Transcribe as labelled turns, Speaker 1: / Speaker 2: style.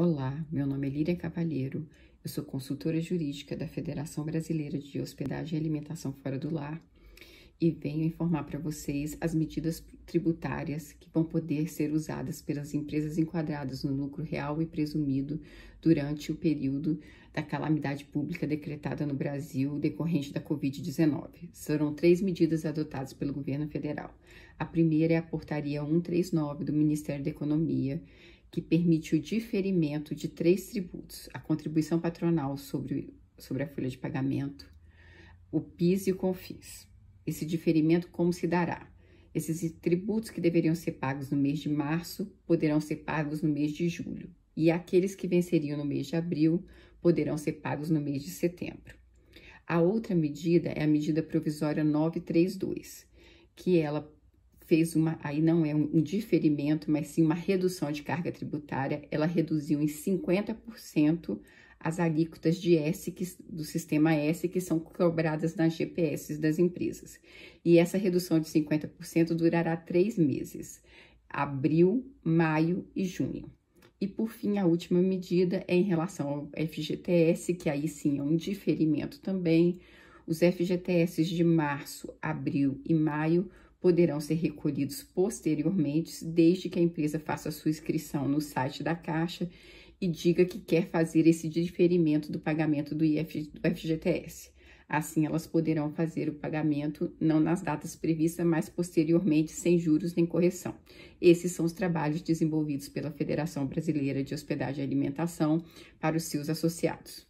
Speaker 1: Olá, meu nome é Líria Cavalheiro, eu sou consultora jurídica da Federação Brasileira de Hospedagem e Alimentação Fora do Lar e venho informar para vocês as medidas tributárias que vão poder ser usadas pelas empresas enquadradas no lucro real e presumido durante o período da calamidade pública decretada no Brasil decorrente da Covid-19. Serão três medidas adotadas pelo governo federal. A primeira é a Portaria 139 do Ministério da Economia, que permite o diferimento de três tributos: a contribuição patronal sobre, sobre a folha de pagamento, o PIS e o CONFIS. Esse diferimento como se dará? Esses tributos que deveriam ser pagos no mês de março poderão ser pagos no mês de julho, e aqueles que venceriam no mês de abril poderão ser pagos no mês de setembro. A outra medida é a medida provisória 932, que ela fez uma, aí não é um diferimento, mas sim uma redução de carga tributária, ela reduziu em 50% as alíquotas de S que, do sistema S que são cobradas nas GPS das empresas. E essa redução de 50% durará três meses: abril, maio e junho. E por fim, a última medida é em relação ao FGTS, que aí sim é um diferimento também. Os FGTS de março, abril e maio poderão ser recolhidos posteriormente, desde que a empresa faça sua inscrição no site da Caixa e diga que quer fazer esse diferimento do pagamento do, IF, do FGTS. Assim, elas poderão fazer o pagamento não nas datas previstas, mas posteriormente, sem juros nem correção. Esses são os trabalhos desenvolvidos pela Federação Brasileira de Hospedagem e Alimentação para os seus associados.